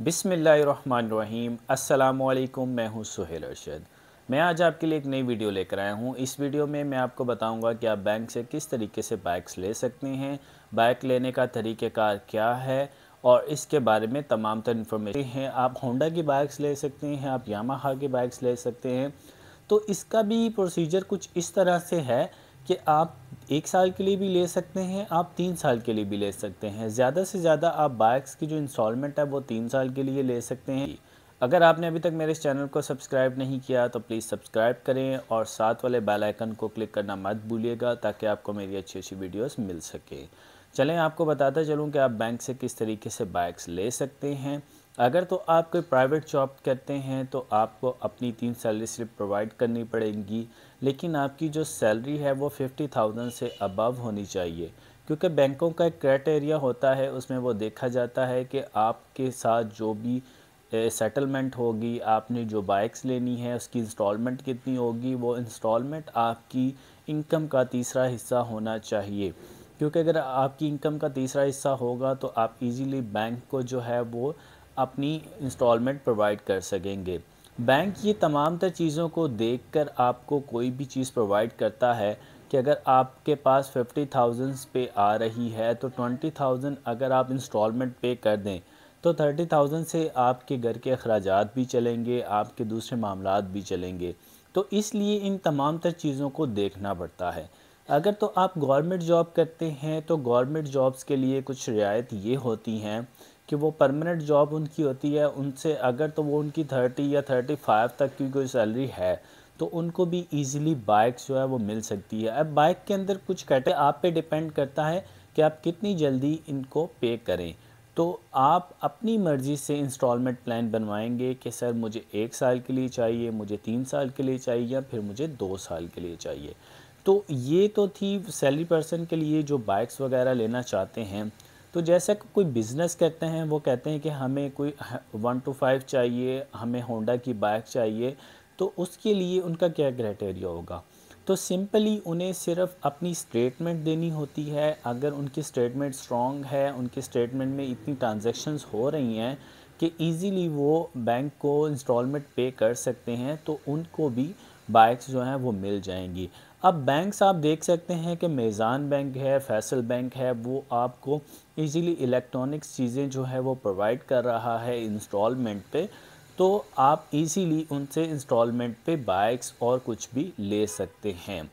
बिसमीम् अल्लाम मैं हूं सुहेल अरशद मैं आज आपके लिए एक नई वीडियो लेकर आया हूं इस वीडियो में मैं आपको बताऊंगा कि आप बैंक से किस तरीके से बाइक्स ले सकते हैं बाइक लेने का तरीक़ार क्या है और इसके बारे में तमाम तर इन्फॉर्मेशन है आप होंडा की बाइक्स ले सकते हैं आप हा की बाइक्स ले सकते हैं तो इसका भी प्रोसीजर कुछ इस तरह से है कि आप एक साल के लिए भी ले सकते हैं आप तीन साल के लिए भी ले सकते हैं ज़्यादा से ज़्यादा आप बाइक्स की जो इंस्टॉलमेंट है वो तीन साल के लिए ले सकते हैं अगर आपने अभी तक मेरे इस चैनल को सब्सक्राइब नहीं किया तो प्लीज़ सब्सक्राइब करें और साथ वाले बेल आइकन को क्लिक करना मत भूलिएगा ताकि आपको मेरी अच्छी अच्छी वीडियोस मिल सके चलें आपको बताता चलूँ कि आप बैंक से किस तरीके से बाइक्स ले सकते हैं अगर तो आप कोई प्राइवेट जॉब करते हैं तो आपको अपनी तीन सैलरी स्लिप प्रोवाइड करनी पड़ेगी लेकिन आपकी जो सैलरी है वो फिफ्टी थाउजेंड से अबव होनी चाहिए क्योंकि बैंकों का एक क्राइटेरिया होता है उसमें वो देखा जाता है कि आपके साथ जो भी सेटलमेंट होगी आपने जो बाइक्स लेनी है उसकी इंस्टॉलमेंट कितनी होगी वो इंस्टॉलमेंट आपकी इनकम का तीसरा हिस्सा होना चाहिए क्योंकि अगर आपकी इनकम का तीसरा हिस्सा होगा तो आप इजीली बैंक को जो है वो अपनी इंस्टॉलमेंट प्रोवाइड कर सकेंगे बैंक ये तमाम तर चीज़ों को देखकर आपको कोई भी चीज़ प्रोवाइड करता है कि अगर आपके पास फिफ्टी थाउजेंड्स पे आ रही है तो ट्वेंटी थाउजेंड अगर आप इंस्टॉलमेंट पे कर दें तो थर्टी थाउजेंड से आपके घर के अखराज भी चलेंगे आपके दूसरे मामला भी चलेंगे तो इसलिए इन तमाम तर चीज़ों को देखना पड़ता है अगर तो आप गवर्नमेंट जॉब करते हैं तो गवर्नमेंट जॉब्स के लिए कुछ रियायत ये होती हैं कि वो परमानेंट जॉब उनकी होती है उनसे अगर तो वो उनकी थर्टी या थर्टी फाइव तक की कोई सैलरी है तो उनको भी ईजिली बाइक जो है वो मिल सकती है अब बाइक के अंदर कुछ कटे आप पे डिपेंड करता है कि आप कितनी जल्दी इनको पे करें तो आप अपनी मर्ज़ी से इंस्टॉलमेंट प्लान बनवाएंगे कि सर मुझे एक साल के लिए चाहिए मुझे तीन साल के लिए चाहिए या फिर मुझे दो साल के लिए चाहिए तो ये तो थी सैलरी पर्सन के लिए जो बाइक्स वगैरह लेना चाहते हैं तो जैसा कोई बिज़नेस कहते हैं वो कहते हैं कि हमें कोई वन टू फाइव चाहिए हमें होंडा की बाइक चाहिए तो उसके लिए उनका क्या क्राइटेरिया होगा तो सिंपली उन्हें सिर्फ अपनी स्टेटमेंट देनी होती है अगर उनकी स्टेटमेंट स्ट्रॉन्ग है उनके स्टेटमेंट में इतनी ट्रांजेक्शन्स हो रही हैं कि इजीली वो बैंक को इंस्टॉलमेंट पे कर सकते हैं तो उनको भी बाइक्स जो हैं वो मिल जाएंगी अब बैंक्स आप देख सकते हैं कि मेज़ान बैंक है फैसल बैंक है वो आपको इजीली इलेक्ट्रॉनिक्स चीज़ें जो है वो प्रोवाइड कर रहा है इंस्टॉलमेंट पे तो आप इजीली उनसे इंस्टॉलमेंट पे बाइक्स और कुछ भी ले सकते हैं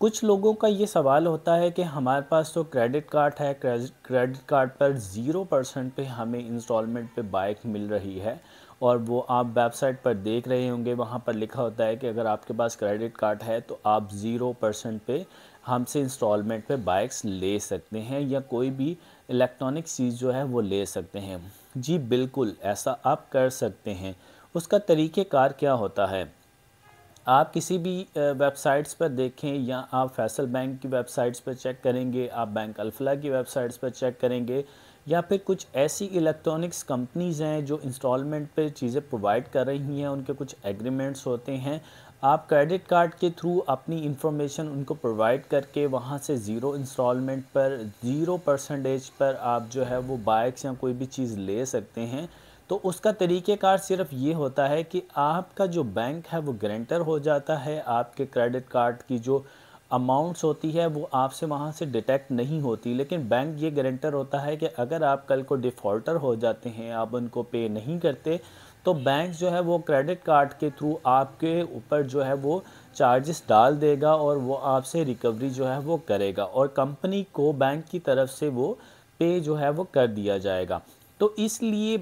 कुछ लोगों का ये सवाल होता है कि हमारे पास तो क्रेडिट कार्ड है क्रेडिट कार्ड पर ज़ीरो परसेंट पर हमें इंस्टॉलमेंट पे बाइक मिल रही है और वो आप वेबसाइट पर देख रहे होंगे वहाँ पर लिखा होता है कि अगर आपके पास क्रेडिट कार्ड है तो आप ज़ीरो परसेंट पे हमसे इंस्टॉलमेंट पे बाइक्स ले सकते हैं या कोई भी इलेक्ट्रॉनिक चीज़ जो है वो ले सकते हैं जी बिल्कुल ऐसा आप कर सकते हैं उसका तरीक़ेकार क्या होता है आप किसी भी वेबसाइट्स पर देखें या आप फैसल बैंक की वेबसाइट्स पर चेक करेंगे आप बैंक अल्फला की वेबसाइट्स पर चेक करेंगे या फिर कुछ ऐसी इलेक्ट्रॉनिक्स कंपनीज़ हैं जो इंस्टॉलमेंट पे चीज़ें प्रोवाइड कर रही हैं उनके कुछ एग्रीमेंट्स होते हैं आप क्रेडिट कार्ड के थ्रू अपनी इंफॉर्मेशन उनको प्रोवाइड करके वहाँ से ज़ीरो इंस्टॉलमेंट पर ज़ीरो परसेंटेज पर आप जो है वो बाइक्स या कोई भी चीज़ ले सकते हैं तो उसका तरीक़ेकार सिर्फ ये होता है कि आपका जो बैंक है वो ग्रेंटर हो जाता है आपके क्रेडिट कार्ड की जो अमाउंट्स होती है वो आपसे वहाँ से डिटेक्ट नहीं होती लेकिन बैंक ये गारंटर होता है कि अगर आप कल को डिफ़ॉल्टर हो जाते हैं आप उनको पे नहीं करते तो बैंक जो है वो क्रेडिट कार्ड के थ्रू आपके ऊपर जो है वो चार्जेस डाल देगा और वो आपसे रिकवरी जो है वो करेगा और कंपनी को बैंक की तरफ से वो पे जो है वो कर दिया जाएगा तो इसलिए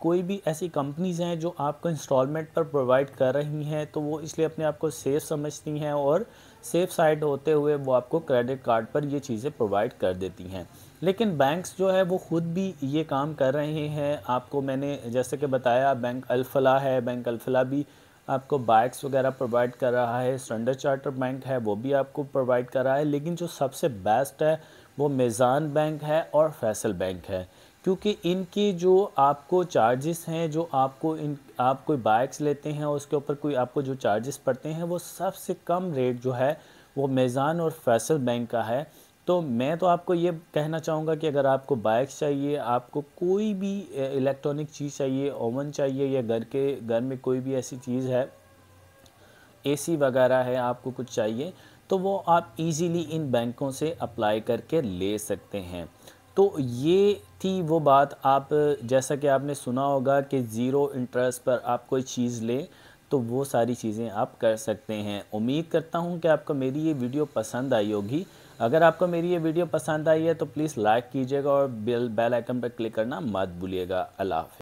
कोई भी ऐसी कंपनीज़ हैं जो आपको इंस्टॉलमेंट पर प्रोवाइड कर रही हैं तो वो इसलिए अपने आप को सेफ़ समझती हैं और सेफ़ साइड होते हुए वो आपको क्रेडिट कार्ड पर ये चीज़ें प्रोवाइड कर देती हैं लेकिन बैंक्स जो है वो ख़ुद भी ये काम कर रहे हैं आपको मैंने जैसे कि बताया बैंक अलफला है बैंक अलफला भी आपको बाइक्स वगैरह प्रोवाइड कर रहा है स्टैंडर्ड चार्टर बैंक है वो भी आपको प्रोवाइड कर रहा है लेकिन जो सबसे बेस्ट है वो मेज़ान बैंक है और फैसल बैंक है क्योंकि इनकी जो आपको चार्जेस हैं जो आपको इन आप कोई बाइक्स लेते हैं और उसके ऊपर कोई आपको जो चार्जेस पड़ते हैं वो सबसे कम रेट जो है वो मेज़ान और फैसल बैंक का है तो मैं तो आपको ये कहना चाहूँगा कि अगर आपको बाइक्स चाहिए आपको कोई भी इलेक्ट्रॉनिक चीज़ चाहिए ओवन चाहिए या घर के घर में कोई भी ऐसी चीज़ है एसी वगैरह है आपको कुछ चाहिए तो वो आप इजीली इन बैंकों से अप्लाई करके ले सकते हैं तो ये थी वो बात आप जैसा कि आपने सुना होगा कि ज़ीरो इंटरेस्ट पर आप कोई चीज़ लें तो वो सारी चीज़ें आप कर सकते हैं उम्मीद करता हूँ कि आपको मेरी ये वीडियो पसंद आई होगी अगर आपको मेरी ये वीडियो पसंद आई है तो प्लीज़ लाइक कीजिएगा और बेल बेल आइकन पर क्लिक करना मत भूलिएगा अल्लाह